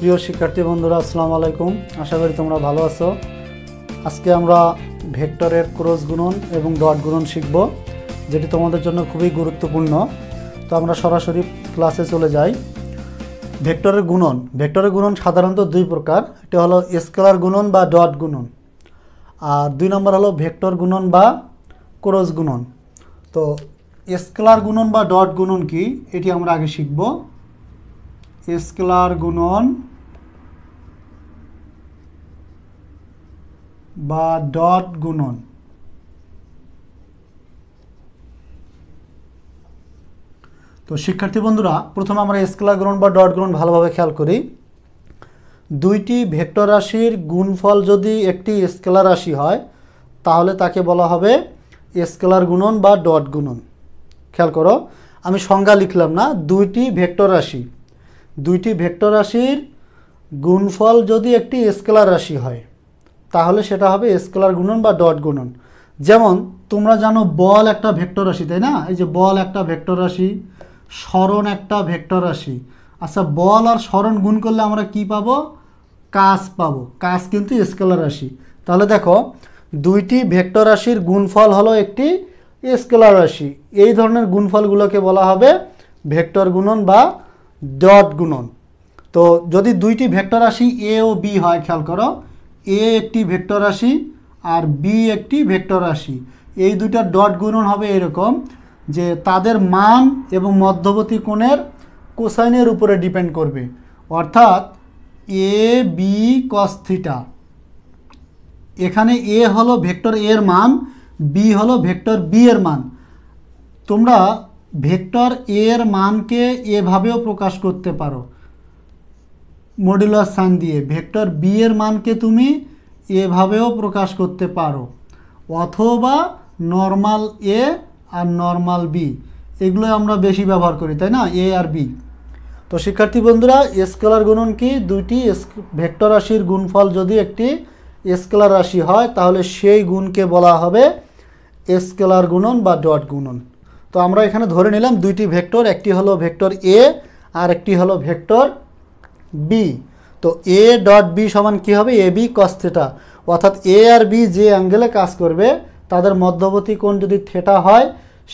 প্রিয় শিক্ষার্থী বন্ধুরা আসসালামু আলাইকুম আশা করি তোমরা ভালো আছো আজকে আমরা ভেক্টরের ক্রস গুণন এবং ডট গুণন শিখব যেটি তোমাদের জন্য খুবই গুরুত্বপূর্ণ তো আমরা সরাসরি ক্লাসে চলে যাই ভেক্টরের গুণন ভেক্টরের গুণন সাধারণত দুই প্রকার এটা হলো স্কেলার গুণন বা ডট গুণন আর দুই নম্বর হলো ভেক্টর গুণন বা ক্রস গুণন তো স্কেলার গুণন বা ডট গুণন কি এটি আমরা আগে শিখব স্কেলার গুণন বা ডট গুণন তো শিক্ষার্থী বন্ধুরা প্রথমে আমরা স্কেলার গ্রহণ বা ডট গ্রহণ ভালোভাবে খেয়াল করি দুইটি ভেক্টর রাশির গুণফল যদি একটি স্কেলার রাশি হয় তাহলে তাকে বলা হবে স্কেলার গুণন বা ডট গুণন খেয়াল করো আমি সংজ্ঞা লিখলাম না দুইটি ভেক্টর রাশি দুইটি ভেক্টর রাশির গুণফল যদি একটি স্কেলার রাশি হয় তাহলে সেটা হবে স্কেলার গুণন বা ডট গুণন যেমন তোমরা জানো বল একটা ভেক্টর রাশি তাই না এই যে বল একটা ভেক্টর রাশি স্মরণ একটা ভেক্টর রাশি আচ্ছা বল আর স্মরণ গুণ করলে আমরা কি পাবো কাজ পাবো কাজ কিন্তু স্কেলার রাশি তাহলে দেখো দুইটি ভেক্টর রাশির গুণফল হলো একটি স্কেলার রাশি এই ধরনের গুণফলগুলোকে বলা হবে ভেক্টর গুণন বা ডট গুণন তো যদি দুইটি ভেক্টর রাশি এ ও বি হয় খেয়াল করো এ একটি ভেক্টর রাশি আর বি একটি ভেক্টর রাশি এই দুইটার ডট গুণন হবে এরকম যে তাদের মান এবং মধ্যবর্তী কোণের কোসাইনের উপরে ডিপেন্ড করবে অর্থাৎ এ বি কস থিটা এখানে এ হলো ভেক্টর এর মান বি হলো ভেক্টর বি এর মান তোমরা ভেক্টর এর মানকে এভাবেও প্রকাশ করতে পারো মডুলাস সান দিয়ে ভেক্টর বি এর মানকে তুমি এভাবেও প্রকাশ করতে পারো অথবা নর্মাল এ আর নর্মাল বি এগুলো আমরা বেশি ব্যবহার করি তাই না এ আর বি তো শিক্ষার্থী বন্ধুরা স্কেলার গুণন কি দুইটি ভেক্টর রাশির গুণফল যদি একটি স্কেলার রাশি হয় তাহলে সেই গুণকে বলা হবে স্কেলার গুণন বা ডট গুণন তো আমরা এখানে ধরে নিলাম দুইটি ভেক্টর একটি হলো ভেক্টর এ আর একটি হলো ভেক্টর বি তো এ ডট বি সমান কী হবে এ বি কস থেটা অর্থাৎ এ আর বি যে অ্যাঙ্গেলে কাজ করবে তাদের মধ্যবর্তী কোণ যদি থেটা হয়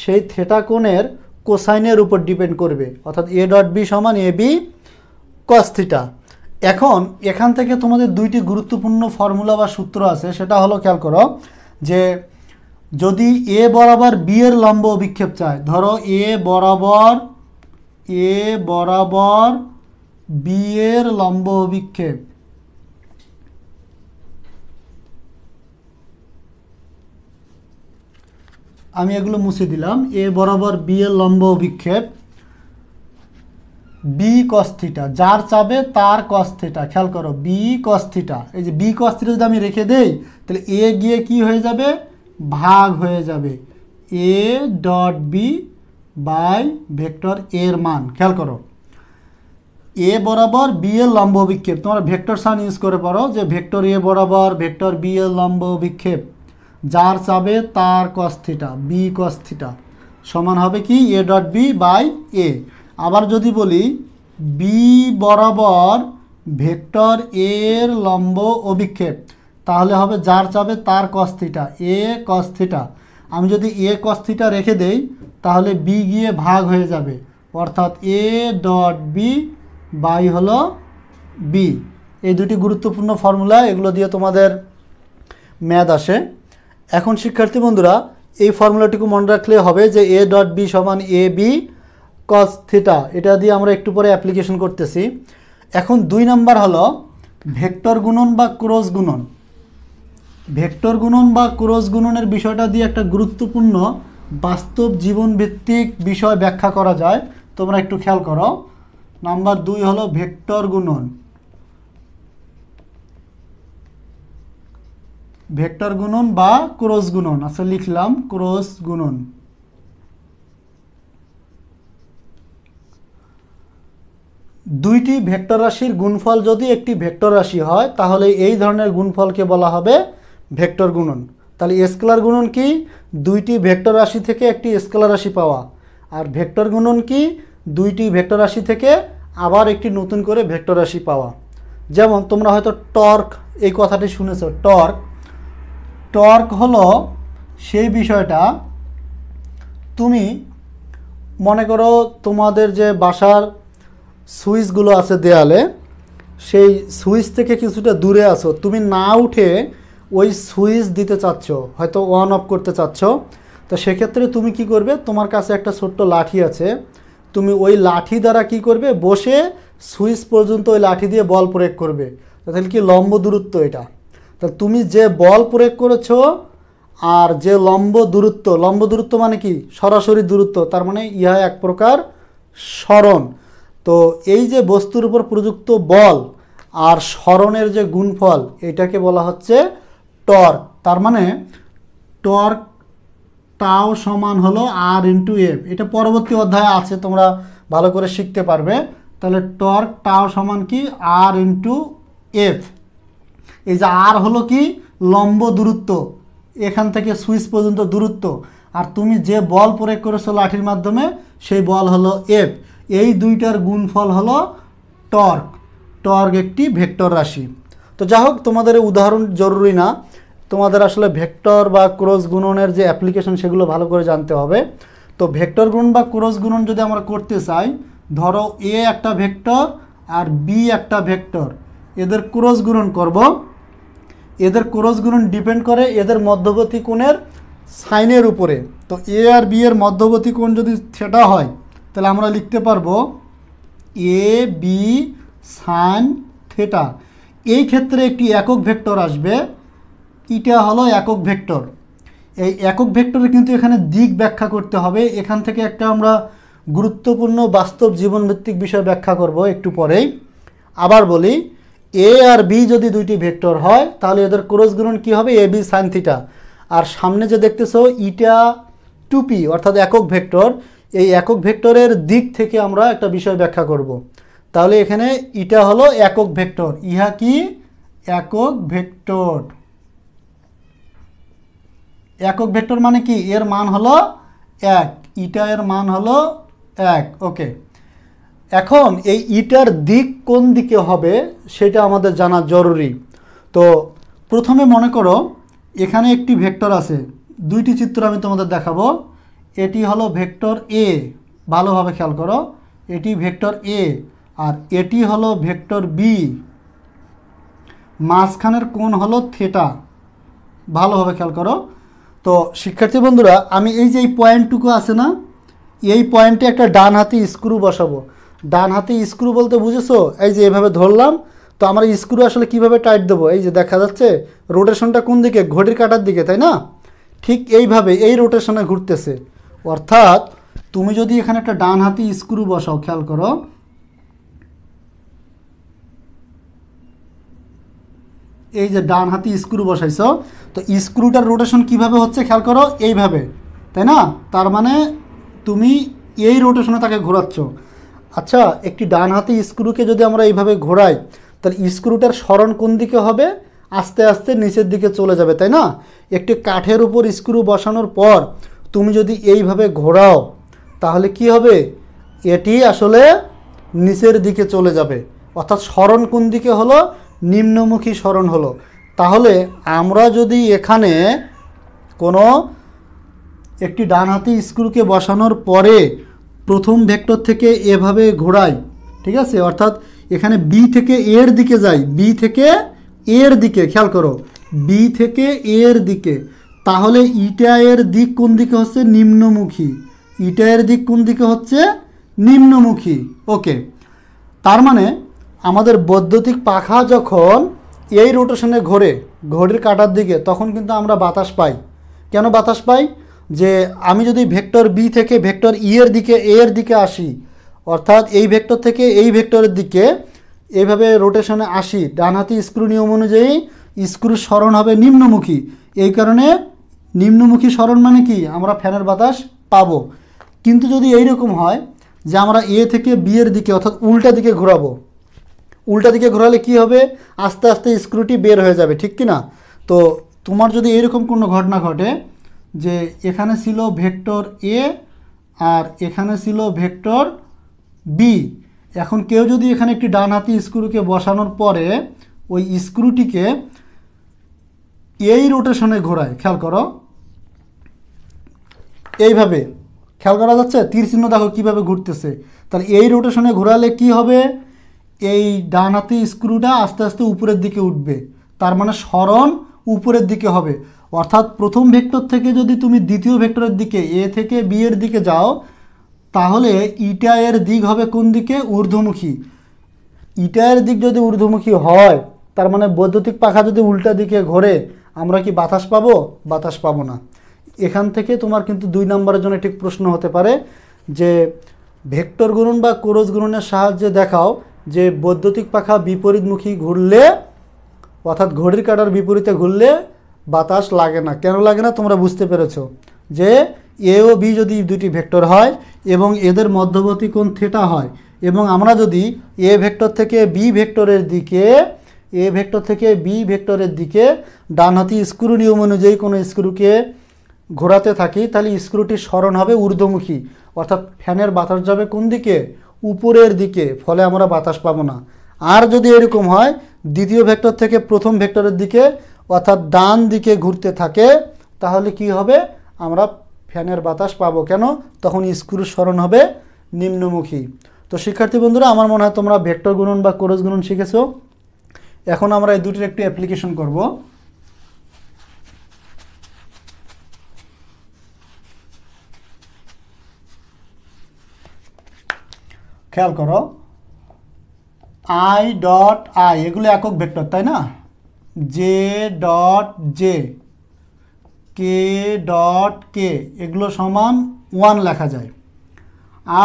সেই থেটা কোণের কোসাইনের উপর ডিপেন্ড করবে অর্থাৎ এ ডট বি সমান এ বি কস্থিটা এখন এখান থেকে তোমাদের দুইটি গুরুত্বপূর্ণ ফর্মুলা বা সূত্র আছে সেটা হলো খেয়াল করো যে যদি এ বরাবর বি এর লম্ব অভিক্ষেপ চায় ধরো এ বরাবর এ বরাবর বি এর লম্ব অভিক্ষেপ আমি এগুলো মুছে দিলাম এ বরাবর বি এর লম্ব অভিক্ষেপ বি কস্থিটা যার চাবে তার কস্থিটা খেয়াল করো বি কস্থিটা এই যে বি কস্থিটা যদি আমি রেখে দেই তাহলে এ গিয়ে কি হয়ে যাবে ভাগ হয়ে যাবে A dot B by vector এর মান খেয়াল করো এ বরাবর বি এর লম্ব বিক্ষেপ তোমরা ভেক্টর সান ইউজ করে পারো যে ভেক্টর এ বরাবর ভেক্টর বি এর লম্ব বিক্ষেপ যার চাবে তার কস্থিটা বি কস্থিটা সমান হবে কি A dot B by A আবার যদি বলি বি বরাবর ভেক্টর এর লম্ব অভিক্ষেপ তাহলে হবে যার চাবে তার কস্থিটা এ কস্থিটা আমি যদি এ কস্থিটা রেখে দেই তাহলে বি গিয়ে ভাগ হয়ে যাবে অর্থাৎ এ ডট বি বাই হলো বি এই দুটি গুরুত্বপূর্ণ ফর্মুলা এগুলো দিয়ে তোমাদের ম্যাথ আসে এখন শিক্ষার্থী বন্ধুরা এই ফর্মুলাটিকে মনে রাখলে হবে যে এ ডট বি সমান এ বি কস থিটা এটা দিয়ে আমরা একটু পরে অ্যাপ্লিকেশন করতেছি এখন দুই নাম্বার হলো ভেক্টর গুণন বা ক্রোজ গুণন ভেক্টর গুণন বা ক্রোজ গুণনের বিষয়টা দিয়ে একটা গুরুত্বপূর্ণ বাস্তব জীবনভিত্তিক বিষয় ব্যাখ্যা করা যায় তোমরা একটু খেয়াল করো নাম্বার দুই হলো ভেক্টর গুণন ভেক্টর গুণন বা ক্রস গুণন আচ্ছা লিখলাম ক্রস গুণন দুইটি ভেক্টর রাশির গুণফল যদি একটি ভেক্টর রাশি হয় তাহলে এই ধরনের গুণফলকে বলা হবে ভেক্টর গুণন তাহলে স্কেলার গুণন কি দুইটি ভেক্টর রাশি থেকে একটি স্কেলার রাশি পাওয়া আর ভেক্টর গুণন কি দুইটি ভেক্টর রাশি থেকে আবার একটি নতুন করে ভেক্টর রাশি পাওয়া যেমন তোমরা হয়তো টর্ক এই কথাটি শুনেছ টর্ক টর্ক হলো সেই বিষয়টা তুমি মনে করো তোমাদের যে বাসার সুইচগুলো আছে দেয়ালে সেই সুইচ থেকে কিছুটা দূরে আছো তুমি না উঠে ওই সুইচ দিতে চাচ্ছ হয়তো অন অফ করতে চাচ্ছ তো সেক্ষেত্রে তুমি কি করবে তোমার কাছে একটা ছোট্ট লাঠি আছে তুমি ওই লাঠি দ্বারা কি করবে বসে সুইচ পর্যন্ত ওই লাঠি দিয়ে বল প্রয়োগ করবে তাহলে কি লম্ব দূরত্ব এটা তা তুমি যে বল প্রয়োগ করেছ আর যে লম্ব দূরত্ব লম্ব দূরত্ব মানে কি সরাসরি দূরত্ব তার মানে ইহা এক প্রকার স্মরণ তো এই যে বস্তুর উপর প্রযুক্ত বল আর স্মরণের যে গুণফল এটাকে বলা হচ্ছে টর্ক তার মানে টর্ক টাও সমান হলো আর ইন্টু এফ এটা পরবর্তী অধ্যায়ে আছে তোমরা ভালো করে শিখতে পারবে তাহলে টর্ক টাও সমান কি আর ইন্টু এফ এই যে আর হলো কি লম্ব দূরত্ব এখান থেকে সুইচ পর্যন্ত দূরত্ব আর তুমি যে বল প্রয়োগ করেছো লাঠির মাধ্যমে সেই বল হলো এফ এই দুইটার গুণফল হলো টর্ক টর্ক একটি ভেক্টর রাশি তো যাই হোক তোমাদের উদাহরণ জরুরি না তোমাদের আসলে ভেক্টর বা ক্রস গুণনের যে অ্যাপ্লিকেশন সেগুলো ভালো করে জানতে হবে তো ভেক্টর গুণন বা ক্রস গুণন যদি আমরা করতে চাই ধরো এ একটা ভেক্টর আর বি একটা ভেক্টর এদের ক্রস গুণন করব এদের ক্রস গুণন ডিপেন্ড করে এদের মধ্যবর্তী কোণের সাইনের উপরে তো এ আর বি এর মধ্যবর্তী কোণ যদি সেটা হয় তাহলে আমরা লিখতে পারবো এ বি সাইন থেটা এই ক্ষেত্রে একটি একক ভেক্টর আসবে ইটা হলো একক ভেক্টর এই একক ভেক্টরে কিন্তু এখানে দিক ব্যাখ্যা করতে হবে এখান থেকে একটা আমরা গুরুত্বপূর্ণ বাস্তব জীবনভিত্তিক বিষয় ব্যাখ্যা করব একটু পরেই আবার বলি এ আর বি যদি দুইটি ভেক্টর হয় তাহলে এদের ক্রস গ্রহণ কী হবে এ বি সাইন আর সামনে যে দেখতেছো ইটা টুপি অর্থাৎ একক ভেক্টর এই একক ভেক্টরের দিক থেকে আমরা একটা বিষয় ব্যাখ্যা করব। তাহলে এখানে ইটা হলো একক ভেক্টর ইহা কি একক ভেক্টর একক ভেক্টর মানে কি এর মান হলো এক ইটা এর মান হলো এক ওকে এখন এই ইটার দিক কোন দিকে হবে সেটা আমাদের জানা জরুরি তো প্রথমে মনে করো এখানে একটি ভেক্টর আছে দুইটি চিত্র আমি তোমাদের দেখাবো এটি হলো ভেক্টর এ ভালোভাবে খেয়াল করো এটি ভেক্টর এ আর এটি হলো ভেক্টর বি মাঝখানের কোন হলো থেটা ভালোভাবে খেয়াল করো তো শিক্ষার্থী বন্ধুরা আমি এই যে এই পয়েন্টটুকু আছে না এই পয়েন্টে একটা ডান হাতে স্ক্রু বসাবো ডান হাতে স্ক্রু বলতে বুঝেছো এই যে এভাবে ধরলাম তো আমরা স্ক্রু আসলে কিভাবে টাইট দেবো এই যে দেখা যাচ্ছে রোটেশনটা কোন দিকে ঘড়ির কাটার দিকে তাই না ঠিক এইভাবে এই রোটেশনে ঘুরতেছে অর্থাৎ তুমি যদি এখানে একটা ডান হাতে স্ক্রু বসাও খেয়াল করো এই যে ডান হাতে স্ক্রু বসাইছো তো স্ক্রুটার রোটেশন কিভাবে হচ্ছে খেয়াল করো এইভাবে তাই না তার মানে তুমি এই রোটেশনে তাকে ঘোরাচ্ছ আচ্ছা একটি ডান হাতে স্ক্রুকে যদি আমরা এইভাবে ঘোরাই তাহলে স্ক্রুটার স্মরণ কোন দিকে হবে আস্তে আস্তে নিচের দিকে চলে যাবে তাই না একটি কাঠের উপর স্ক্রু বসানোর পর তুমি যদি এইভাবে ঘোরাও তাহলে কি হবে এটি আসলে নিচের দিকে চলে যাবে অর্থাৎ স্মরণ কোন দিকে হলো নিম্নমুখী স্মরণ হলো তাহলে আমরা যদি এখানে কোনো একটি ডানহাতি স্ক্রুকে বসানোর পরে প্রথম ভেক্টর থেকে এভাবে ঘোরাই ঠিক আছে অর্থাৎ এখানে বি থেকে এর দিকে যাই বি থেকে এর দিকে খেয়াল করো বি থেকে এর দিকে তাহলে ইটা এর দিক কোন দিকে হচ্ছে নিম্নমুখী ইটা এর দিক কোন দিকে হচ্ছে নিম্নমুখী ওকে তার মানে আমাদের বৈদ্যুতিক পাখা যখন এই রোটেশনে ঘোরে ঘড়ির কাটার দিকে তখন কিন্তু আমরা বাতাস পাই কেন বাতাস পাই যে আমি যদি ভেক্টর বি থেকে ভেক্টর ই e এর দিকে এ এর দিকে আসি অর্থাৎ এই ভেক্টর থেকে এই ভেক্টরের দিকে এইভাবে রোটেশনে আসি ডানহাতি স্ক্রু নিয়ম অনুযায়ী স্ক্রু সরণ হবে নিম্নমুখী এই কারণে নিম্নমুখী সরণ মানে কি আমরা ফ্যানের বাতাস পাব কিন্তু যদি এই রকম হয় যে আমরা এ থেকে বি এর দিকে অর্থাৎ উল্টা দিকে ঘোরাবো উল্টা দিকে ঘোরালে কি হবে আস্তে আস্তে স্ক্রুটি বের হয়ে যাবে ঠিক কি না তো তোমার যদি এরকম কোনো ঘটনা ঘটে যে এখানে ছিল ভেক্টর এ আর এখানে ছিল ভেক্টর বি এখন কেউ যদি এখানে একটি ডান হাতি স্ক্রুকে বসানোর পরে ওই স্ক্রুটিকে এই রোটেশনে ঘোরায় খেয়াল করো এইভাবে খেয়াল করা যাচ্ছে তীর চিহ্ন দেখো কীভাবে ঘুরতেছে তাহলে এই রোটেশনে ঘোরালে কি হবে এই ডানাতি স্ক্রুটা আস্তে আস্তে উপরের দিকে উঠবে তার মানে সরণ উপরের দিকে হবে অর্থাৎ প্রথম ভেক্টর থেকে যদি তুমি দ্বিতীয় ভেক্টরের দিকে এ থেকে বি এর দিকে যাও তাহলে ইটা এর দিক হবে কোন দিকে ঊর্ধ্বমুখী ইটা এর দিক যদি ঊর্ধ্বমুখী হয় তার মানে বৈদ্যুতিক পাখা যদি উল্টা দিকে ঘোরে আমরা কি বাতাস পাবো বাতাস পাবো না এখান থেকে তোমার কিন্তু দুই নম্বরের জন্য ঠিক প্রশ্ন হতে পারে যে ভেক্টর গুণন বা কোরজ গুণনের সাহায্যে দেখাও যে বৈদ্যুতিক পাখা বিপরীতমুখী ঘুরলে অর্থাৎ ঘড়ির কাটার বিপরীতে ঘুরলে বাতাস লাগে না কেন লাগে না তোমরা বুঝতে পেরেছ যে এ ও বি যদি দুটি ভেক্টর হয় এবং এদের মধ্যবর্তী কোণ থেটা হয় এবং আমরা যদি এ ভেক্টর থেকে বি ভেক্টরের দিকে এ ভেক্টর থেকে বি ভেক্টরের দিকে ডানহাতি স্ক্রু নিয়ম অনুযায়ী কোনো স্ক্রুকে ঘোরাতে থাকি তাহলে স্ক্রুটি স্মরণ হবে ঊর্ধ্বমুখী অর্থাৎ ফ্যানের বাতাস যাবে কোন দিকে উপরের দিকে ফলে আমরা বাতাস পাবো না আর যদি এরকম হয় দ্বিতীয় ভেক্টর থেকে প্রথম ভেক্টরের দিকে অর্থাৎ ডান দিকে ঘুরতে থাকে তাহলে কি হবে আমরা ফ্যানের বাতাস পাবো কেন তখন স্ক্রু স্মরণ হবে নিম্নমুখী তো শিক্ষার্থী বন্ধুরা আমার মনে হয় তোমরা ভেক্টর গুণন বা কোরস গুণন শিখেছো এখন আমরা এই দুটির একটি অ্যাপ্লিকেশন করব খেয়াল করো আই ডট আই এগুলো একক ভেক্টর তাই না J dot J K dot K এগুলো সমান ওয়ান লেখা যায়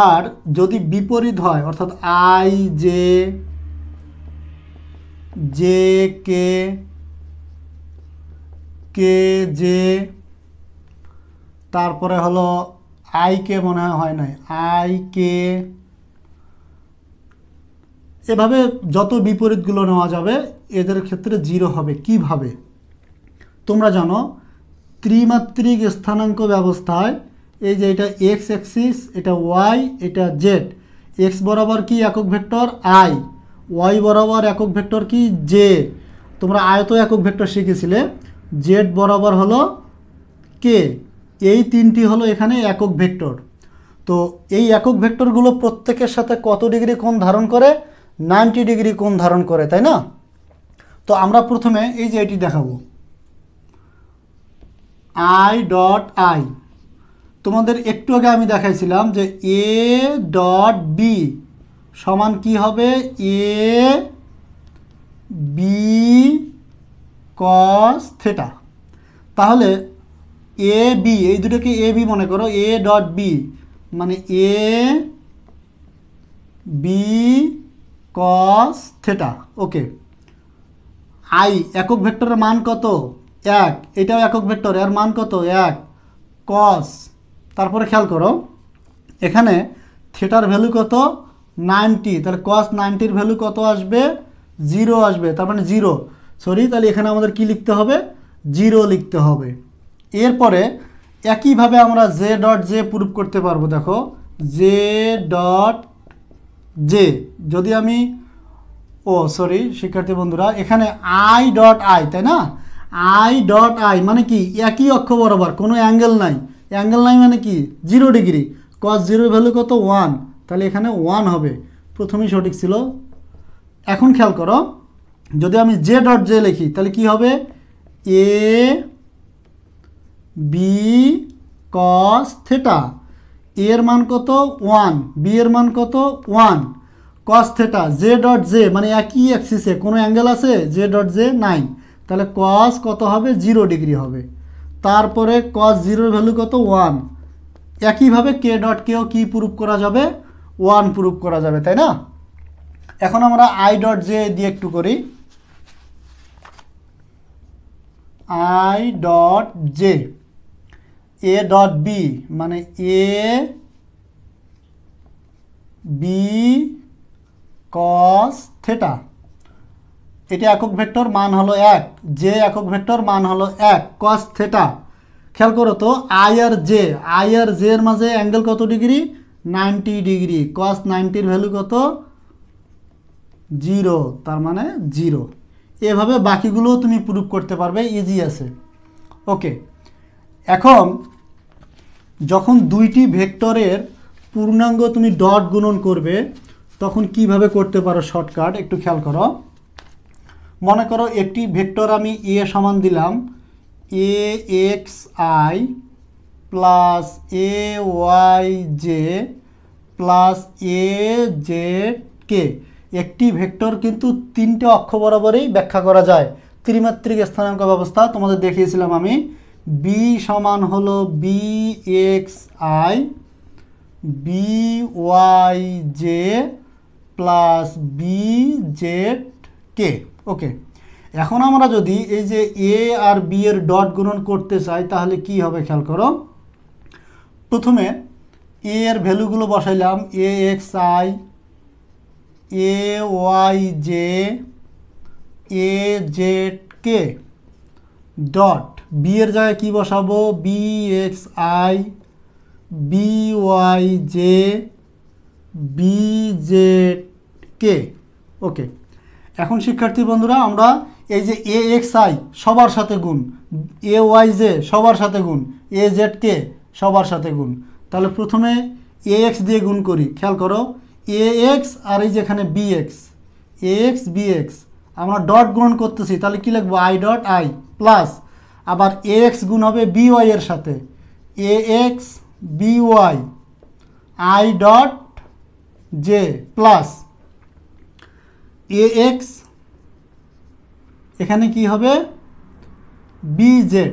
আর যদি বিপরীত হয় অর্থাৎ I J J K K J তারপরে হলো আই কে মনে হয় নাই আই কে এভাবে যত বিপরীতগুলো নেওয়া যাবে এদের ক্ষেত্রে জিরো হবে কিভাবে তোমরা জানো ত্রিমাত্রিক স্থানাঙ্ক ব্যবস্থায় এই যে এটা এক্স অ্যাক্সিস এটা ওয়াই এটা জেড এক্স বরাবর কি একক ভেক্টর আই ওয়াই বরাবর একক ভেক্টর কি জে তোমরা আয়ত একক ভেক্টর শিখেছিলে জেড বরাবর হলো কে এই তিনটি হলো এখানে একক ভেক্টর তো এই একক ভেক্টরগুলো প্রত্যেকের সাথে কত ডিগ্রি কোণ ধারণ করে নাইনটি ডিগ্রি কোণ ধারণ করে তাই না তো আমরা প্রথমে এই যে এটি দেখাবো আই ডট আই তোমাদের একটু আগে আমি দেখাইছিলাম যে এ ডট বি সমান কি হবে এ বি কস থেটা তাহলে এ বি এই দুটোকে এ বি মনে করো এ ডট বি মানে A B cos theta okay I একক ভেক্টরের মান কত এক এটাও একক ভেক্টর এর মান কত এক কস তারপরে খেয়াল করো এখানে থিটার ভ্যালু কত নাইনটি তাহলে কস নাইনটির ভ্যালু কত আসবে জিরো আসবে তার মানে জিরো সরি তাহলে এখানে আমাদের কি লিখতে হবে জিরো লিখতে হবে এরপরে একইভাবে আমরা জে ডট জে প্রুফ করতে পারবো দেখো জে ডট যে যদি আমি ও সরি শিক্ষার্থী বন্ধুরা এখানে আই ডট আই তাই না আই ডট আই মানে কি একই অক্ষ বরাবর কোনো অ্যাঙ্গেল নাই অ্যাঙ্গেল নাই মানে কি জিরো ডিগ্রি কস জিরোর ভ্যালু কত ওয়ান তাহলে এখানে ওয়ান হবে প্রথমেই সঠিক ছিল এখন খেয়াল করো যদি আমি জে ডট জে লিখি তাহলে কি হবে এ বি কস থেটা এ এর মান কত ওয়ান বি এর মান কত one cos theta J dot J মানে একই অ্যাক্সিসে কোনো অ্যাঙ্গেল আছে জে ডট জে নাই তাহলে কস কত হবে জিরো ডিগ্রি হবে তারপরে কস জিরোর ভ্যালু কত ওয়ান একইভাবে কে ডট কেও কী প্রুফ করা যাবে ওয়ান প্রুফ করা যাবে তাই না এখন আমরা আই ডট জে দিয়ে একটু করি I dot J A dot B মানে এ বি কস থেটা এটি একক ভেক্টর মান হলো এক জে একক ভেক্টর মান হলো এক কস থেটা খেয়াল করো তো আই আর জে আই আর জে এর মাঝে অ্যাঙ্গেল কত ডিগ্রি নাইনটি ডিগ্রি কস নাইনটির ভ্যালু কত জিরো তার মানে জিরো এভাবে বাকিগুলোও তুমি প্রুভ করতে পারবে ইজি আছে ওকে এখন যখন দুইটি ভেক্টরের পূর্ণাঙ্গ তুমি ডট গুণন করবে তখন কিভাবে করতে পারো শর্টকাট একটু খেয়াল করো মনে করো একটি ভেক্টর আমি এ সমান দিলাম A X I plus A Y J plus A J K একটি ভেক্টর কিন্তু তিনটে অক্ষ বরাবরই ব্যাখ্যা করা যায় ত্রিমাত্রিক স্থানাঙ্ক ব্যবস্থা তোমাদের দেখিয়েছিলাম আমি বি সমান হলো B X I B Y J plus B Z K okay এখন আমরা যদি এই যে এ আর বি এর ডট গ্রহণ করতে চাই তাহলে কি হবে খেয়াল করো প্রথমে এ এর ভ্যালুগুলো বসাইলাম A X I A Y J A Z K dot B এর জায়গায় কি বসাবো B X I B Y J B Z K okay এখন শিক্ষার্থী বন্ধুরা আমরা এই যে এ এক্স আই সবার সাথে গুণ এ ওয়াই জে সবার সাথে গুণ এ জেড কে সবার সাথে গুণ তাহলে প্রথমে এ এক্স দিয়ে গুণ করি খেয়াল করো এ এক্স আর এই যেখানে B X A X B X আমরা ডট গ্রহণ করতেছি তাহলে কী লিখবো আই ডট আই প্লাস আবার এ এক্স গুণ হবে বিওয়াই এর সাথে A X B Y I dot J plus A X এখানে কি হবে B Z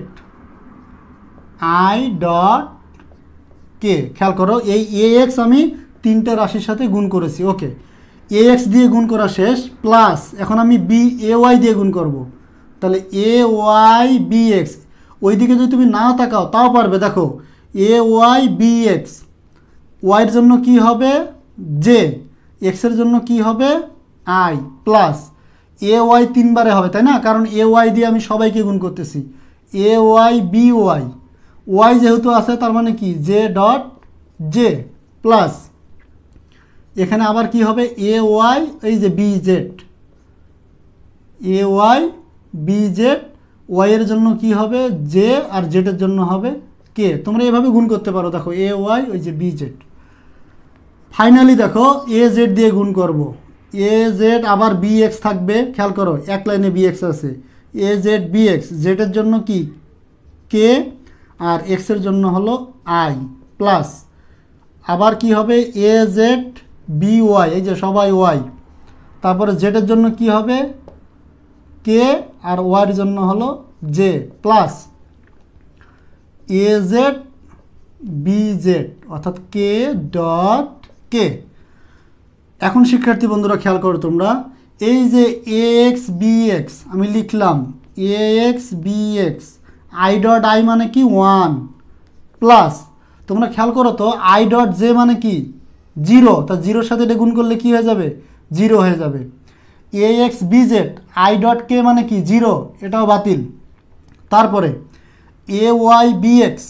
I dot K খেয়াল করো এই এ এক্স আমি তিনটে রাশির সাথে গুণ করেছি ওকে এ এক্স দিয়ে গুণ করা শেষ প্লাস এখন আমি বি এ ওয়াই দিয়ে গুণ করবো তাহলে এ ওয়াই বি এক্স ওই দিকে যদি তুমি না তাকাও তাও পারবে দেখো এ ওয়াই বি এক্স ওয়াইয়ের জন্য কি হবে জে এক্সের জন্য কি হবে আই প্লাস এ ওয়াই তিনবারে হবে তাই না কারণ এ ওয়াই দিয়ে আমি সবাইকে গুণ করতেছি A Y B Y Y যেহেতু আছে তার মানে কি জে ডট জে প্লাস এখানে আবার কি হবে এ ওয়াই এই যে B Z A Y B Z ওয়াইয়ের জন্য কি হবে জে আর জেটের জন্য হবে কে তোমরা এভাবে গুণ করতে পারো দেখো এ ওয়াই ওই যে বি জেড ফাইনালি দেখো এ জেড দিয়ে গুণ করব এ জেড আবার বি এক্স থাকবে খেয়াল করো এক লাইনে বি এক্স আছে এ জেড বি এক্স জেডের জন্য কি কে আর এক্সের জন্য হলো আই প্লাস আবার কি হবে এ জেড বি ওয়াই এই যে সবাই ওয়াই তারপরে জেডের জন্য কি হবে কে আর ওয়ার জন্য হলো J plus A Z B Z অর্থাৎ কে ডট কে এখন শিক্ষার্থী বন্ধুরা খেয়াল করো তোমরা এই যে এ এক্স বি এক্স আমি লিখলাম A X B X I dot I মানে কি ওয়ান প্লাস তোমরা খেয়াল করো তো আই ডট জে মানে কি জিরো তা জিরোর সাথে এটা গুণ করলে কি হয়ে যাবে জিরো হয়ে যাবে A X B Z I dot K মানে কি জিরো এটাও বাতিল তারপরে A Y B X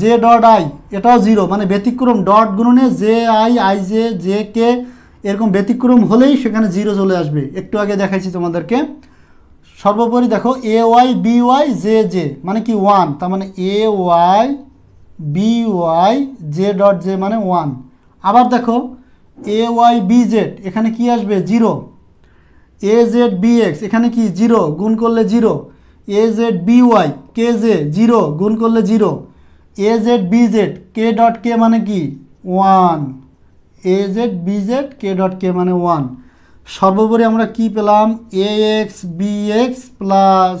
J dot I এটাও জিরো মানে ব্যতিক্রম ডট গুণনে J I I J J K এরকম ব্যতিক্রম হলেই সেখানে জিরো চলে আসবে একটু আগে দেখাইছি তোমাদেরকে সর্বোপরি দেখো A Y B Y J J মানে কি ওয়ান তার মানে A Y B Y J dot J মানে ওয়ান আবার দেখো এ ওয়াই বি জেড এখানে কি আসবে zero A Z B X এখানে কি জিরো গুণ করলে zero A Z B Y K J zero গুণ করলে zero A Z B Z K dot K মানে কি one A Z B Z K dot K মানে ওয়ান সর্বোপরি আমরা কি পেলাম A X B X plus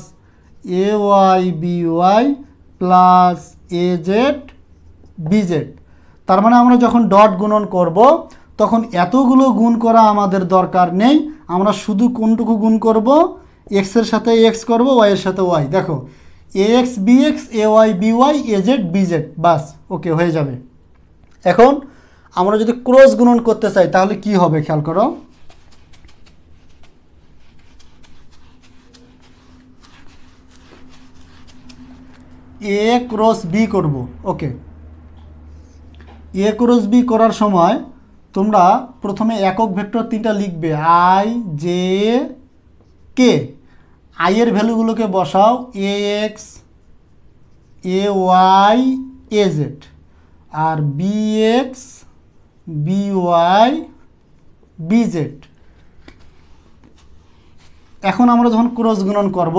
A Y B Y plus A Z B Z তার মানে আমরা যখন ডট গুণন করব তখন এতগুলো গুণ করা আমাদের দরকার নেই আমরা শুধু কোনটুকু গুণ করব এক্সের সাথে এক্স করব ওয়াইয়ের সাথে ওয়াই দেখো A X B X A Y B Y A Z B Z বাস ওকে হয়ে যাবে এখন আমরা যদি ক্রস গুণন করতে চাই তাহলে কি হবে খেয়াল করো এ ক্রস বি করব ওকে এ ক্রস বি করার সময় তোমরা প্রথমে একক ভেক্টর তিনটা লিখবে আই জে কে আইয়ের ভ্যালুগুলোকে বসাও A X A Y A Z আর B X B Y B Z এখন আমরা যখন ক্রস গুণন করব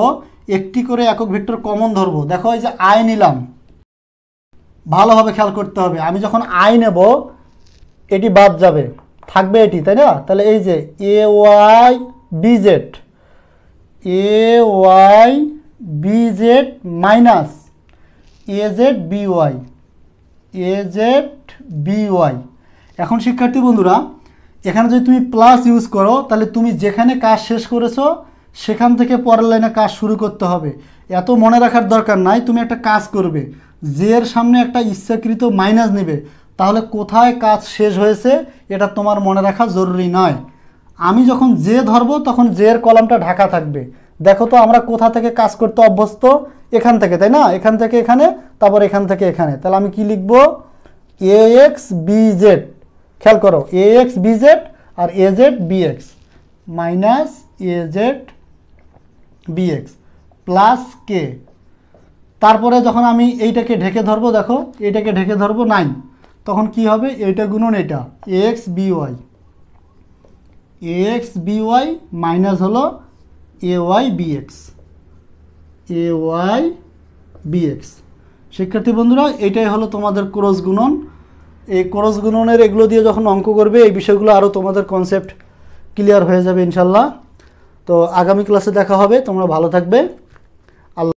একটি করে একক ভেক্টর কমন ধরবো দেখো এই যে আই নিলাম ভালোভাবে খেয়াল করতে হবে আমি যখন আই নেব এটি বাদ যাবে থাকবে এটি তাই না তাহলে এই যে A Y B Z A Y B Z minus A Z B Y A Z B Y এখন শিক্ষার্থী বন্ধুরা এখানে যদি তুমি প্লাস ইউজ করো তাহলে তুমি যেখানে কাজ শেষ করেছো সেখান থেকে পরের লাইনে কাজ শুরু করতে হবে এত মনে রাখার দরকার নাই তুমি একটা কাজ করবে জের সামনে একটা ইচ্ছাকৃত মাইনাস নেবে তাহলে কোথায় কাজ শেষ হয়েছে এটা তোমার মনে রাখা জরুরি নয় আমি যখন জে ধরবো তখন জের কলামটা ঢাকা থাকবে দেখো তো আমরা কোথা থেকে কাজ করতে অভ্যস্ত এখান থেকে তাই না এখান থেকে এখানে তারপর এখান থেকে এখানে তাহলে আমি কি লিখব এ এক্স বি জেড খেয়াল করো এ এক্স বি জেড আর A Z B X minus A Z B X plus K তারপরে যখন আমি এইটাকে ঢেকে ধরবো দেখো এইটাকে ঢেকে ধরবো নাইন তখন কি হবে এটা গুণন এটা X B Y X B Y minus হলো A Y B X A Y B X শিক্ষার্থী বন্ধুরা এটাই হলো তোমাদের ক্রস গুণন এই ক্রস গুণনের এগুলো দিয়ে যখন অঙ্ক করবে এই বিষয়গুলো আরও তোমাদের কনসেপ্ট ক্লিয়ার হয়ে যাবে ইনশাল্লাহ তো আগামী ক্লাসে দেখা হবে তোমরা ভালো থাকবে